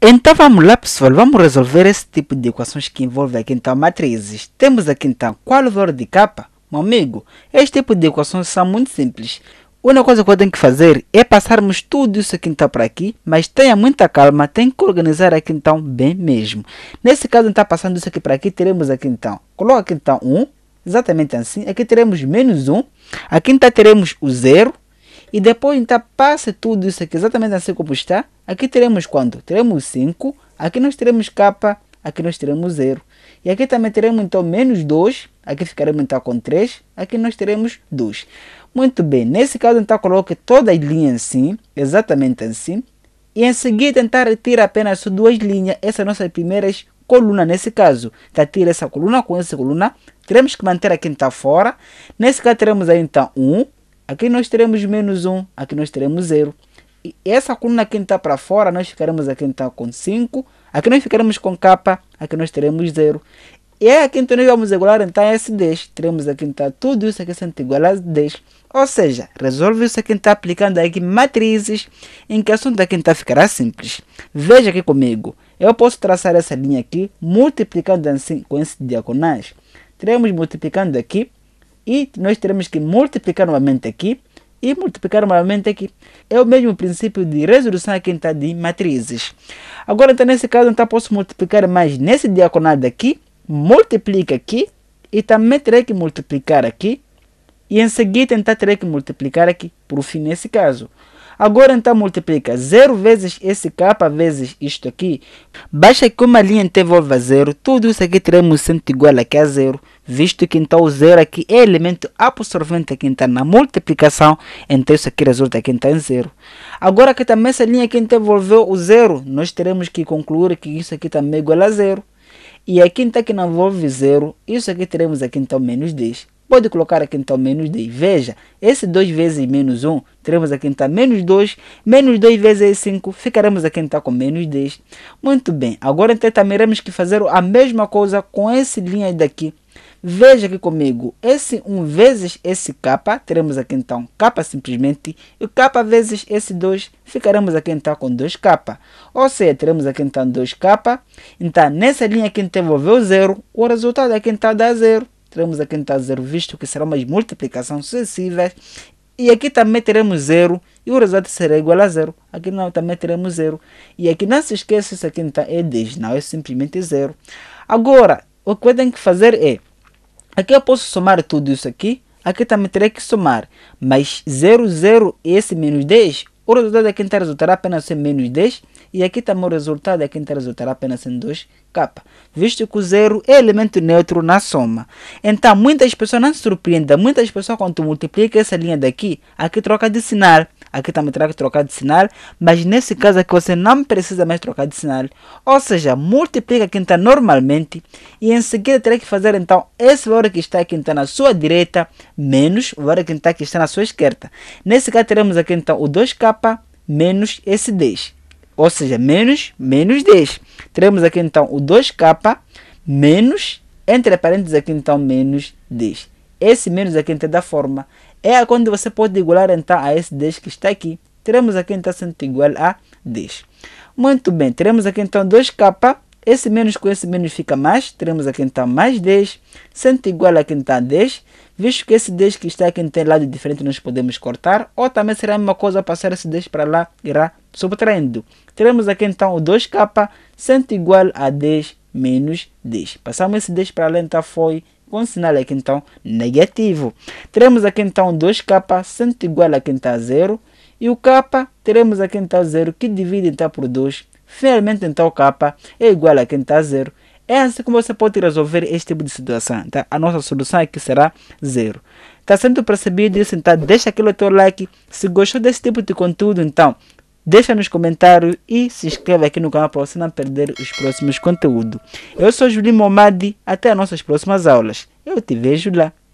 Então vamos lá pessoal, vamos resolver esse tipo de equações que envolve aqui então matrizes. Temos aqui então qual o valor de capa? Meu amigo, este tipo de equações são muito simples. Uma coisa que eu tenho que fazer é passarmos tudo isso aqui então para aqui, mas tenha muita calma, tem que organizar aqui então bem mesmo. Nesse caso então passando isso aqui para aqui, teremos aqui então, coloca aqui então 1, um, exatamente assim, aqui teremos menos 1, um. aqui então teremos o 0, e depois então passa tudo isso aqui exatamente assim como está. Aqui teremos quanto? Teremos 5. Aqui nós teremos capa. Aqui nós teremos 0. E aqui também teremos então menos 2. Aqui ficaremos então com 3. Aqui nós teremos 2. Muito bem. Nesse caso então coloque todas as linhas assim. Exatamente assim. E em seguida tentar retirar apenas duas linhas. Essas é nossas primeiras coluna nesse caso. então tira essa coluna com essa coluna. Teremos que manter aqui então fora. Nesse caso teremos aí então 1. Um, Aqui nós teremos menos 1, aqui nós teremos 0. E essa coluna que está para fora, nós ficaremos aqui então com 5. Aqui nós ficaremos com capa, aqui nós teremos 0. E é aqui então nós vamos igualar então é esse 10. Teremos aqui então tudo isso aqui sendo igual a 10. Ou seja, resolve isso aqui está aplicando aqui matrizes em que a assunto aqui está ficará simples. Veja aqui comigo. Eu posso traçar essa linha aqui multiplicando assim com esses diagonais. Teremos multiplicando aqui e nós teremos que multiplicar novamente aqui e multiplicar novamente aqui. É o mesmo princípio de resolução aqui então, tá de matrizes. Agora, então, nesse caso, então, posso multiplicar mais nesse diagonal daqui, multiplica aqui e também terei que multiplicar aqui e em seguida então terei que multiplicar aqui, por fim, nesse caso. Agora então multiplica 0 vezes esse k vezes isto aqui. Basta que uma linha envolva 0, tudo isso aqui teremos sempre igual a 0, visto que então o 0 aqui é elemento absorvente aqui está então, na multiplicação, então isso aqui resulta aqui está então, em 0. Agora que também essa linha aqui envolveu o 0, nós teremos que concluir que isso aqui também é igual a 0. E aqui então que não envolve zero isso aqui teremos aqui então menos 10. Pode colocar aqui então menos 2. Veja, esse 2 vezes menos 1, teremos aqui então menos 2. Menos 2 vezes 5, ficaremos aqui então com menos 10. Muito bem, agora então também iremos que fazer a mesma coisa com esse linha daqui. Veja aqui comigo, esse 1 vezes esse k, teremos aqui então k simplesmente, e k vezes esse 2, ficaremos aqui então com 2k. Ou seja, teremos aqui então 2k, então nessa linha aqui então vou ver o zero, o resultado aqui então dá zero teremos aqui então zero, visto que serão as multiplicação sucessivas E aqui também teremos zero e o resultado será igual a zero. Aqui não, também teremos zero. E aqui não se esqueça, isso aqui então é decimal, é simplesmente zero. Agora, o que eu tenho que fazer é, aqui eu posso somar tudo isso aqui, aqui também terei que somar, mas 0, 0 e esse menos 10, o resultado aqui não tá resultará apenas em menos 10 e aqui está o resultado está quinta resultará apenas em 2K, visto que o zero é elemento neutro na soma. Então, muitas pessoas não se surpreendem, muitas pessoas quando multiplicam essa linha daqui, aqui troca de sinal. Aqui também terá que trocar de sinal, mas nesse caso aqui você não precisa mais trocar de sinal. Ou seja, multiplica quem está normalmente e em seguida terá que fazer então esse valor que está aqui então na sua direita menos o valor que está aqui está na sua esquerda. Nesse caso teremos aqui então o 2k menos esse 10 ou seja, menos, menos 10. Teremos aqui então o 2k menos, entre parênteses aqui então, menos 10. Esse menos aqui então é da forma é quando você pode igualar então a esse 10 que está aqui. Teremos aqui então sendo igual a 10. Muito bem, teremos aqui então 2k esse menos com esse menos fica mais, teremos aqui então tá mais 10, sendo igual a quem está 10, visto que esse 10 que está aqui tem lado diferente, nós podemos cortar, ou também será a mesma coisa passar esse 10 para lá, irá subtraindo. Teremos aqui então tá o 2k, sendo igual a 10 menos 10. Passamos esse 10 para lá, então foi com sinal aqui então tá negativo. Teremos aqui então 2k, sendo igual a quem está 0, e o k teremos aqui então 0, que divide então por 2, finalmente então k é igual a quem está a zero. É assim como você pode resolver este tipo de situação. Tá? A nossa solução aqui é será zero. Está sendo percebido isso? Então deixa aquele teu like. Se gostou desse tipo de conteúdo, então deixa nos comentários e se inscreve aqui no canal para você não perder os próximos conteúdos. Eu sou Julinho Momadi, até as nossas próximas aulas. Eu te vejo lá.